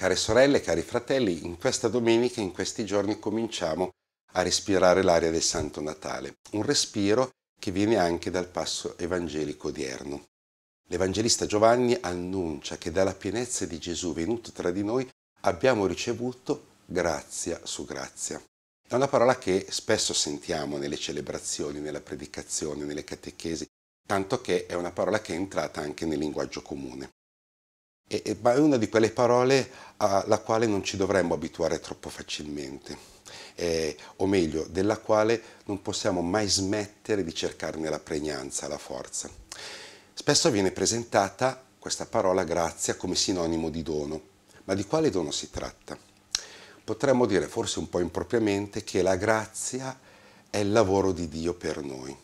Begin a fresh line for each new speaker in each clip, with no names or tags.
Care sorelle, cari fratelli, in questa domenica, in questi giorni, cominciamo a respirare l'aria del Santo Natale, un respiro che viene anche dal passo evangelico odierno. L'Evangelista Giovanni annuncia che dalla pienezza di Gesù venuto tra di noi abbiamo ricevuto grazia su grazia. È una parola che spesso sentiamo nelle celebrazioni, nella predicazione, nelle catechesi, tanto che è una parola che è entrata anche nel linguaggio comune. E, e, ma è una di quelle parole alla quale non ci dovremmo abituare troppo facilmente, eh, o meglio, della quale non possiamo mai smettere di cercarne la pregnanza, la forza. Spesso viene presentata questa parola grazia come sinonimo di dono, ma di quale dono si tratta? Potremmo dire forse un po' impropriamente che la grazia è il lavoro di Dio per noi,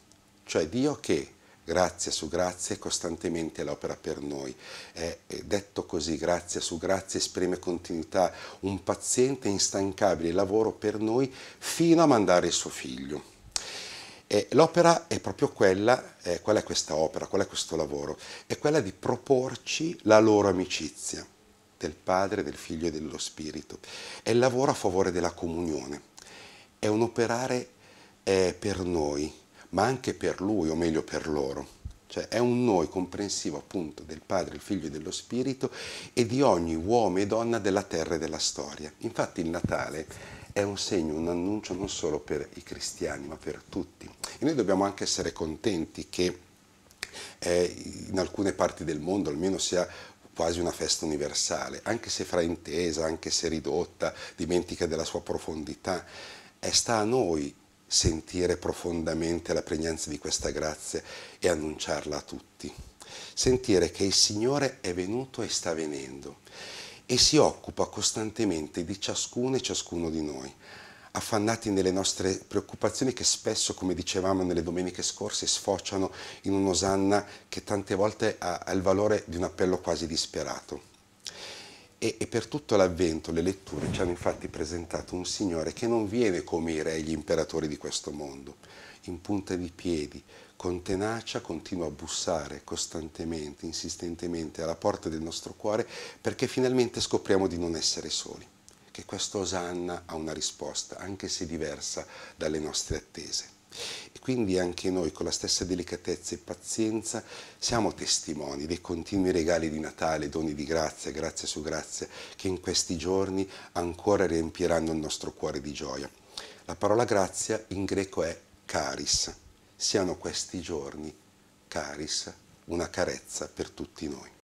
cioè Dio che grazia su grazia è costantemente l'opera per noi. È, è detto così, grazia su grazia esprime continuità, un paziente instancabile lavoro per noi fino a mandare il suo figlio. E L'opera è proprio quella, eh, qual è questa opera, qual è questo lavoro? È quella di proporci la loro amicizia del Padre, del Figlio e dello Spirito. È il lavoro a favore della comunione. È un operare eh, per noi, ma anche per lui, o meglio per loro. Cioè è un noi comprensivo appunto del Padre, il Figlio e dello Spirito e di ogni uomo e donna della terra e della storia. Infatti il Natale è un segno, un annuncio non solo per i cristiani, ma per tutti. E noi dobbiamo anche essere contenti che eh, in alcune parti del mondo almeno sia quasi una festa universale, anche se fraintesa, anche se ridotta, dimentica della sua profondità. È sta a noi sentire profondamente la pregnanza di questa grazia e annunciarla a tutti. Sentire che il Signore è venuto e sta venendo e si occupa costantemente di ciascuno e ciascuno di noi, affannati nelle nostre preoccupazioni che spesso, come dicevamo nelle domeniche scorse, sfociano in un'osanna che tante volte ha, il valore di un appello quasi disperato. E, e, per tutto l'avvento le letture ci hanno infatti presentato un Signore che non viene come i re e gli imperatori di questo mondo, in punta di piedi, con tenacia continua a bussare costantemente, insistentemente alla porta del nostro cuore perché finalmente scopriamo di non essere soli, che questa Osanna ha una risposta, anche se diversa dalle nostre attese. E quindi anche noi, con la stessa delicatezza e pazienza, siamo testimoni dei continui regali di Natale, doni di grazia, grazia su grazia, che in questi giorni ancora riempiranno il nostro cuore di gioia. La parola grazia in greco è caris. Siano questi giorni caris, una carezza per tutti noi.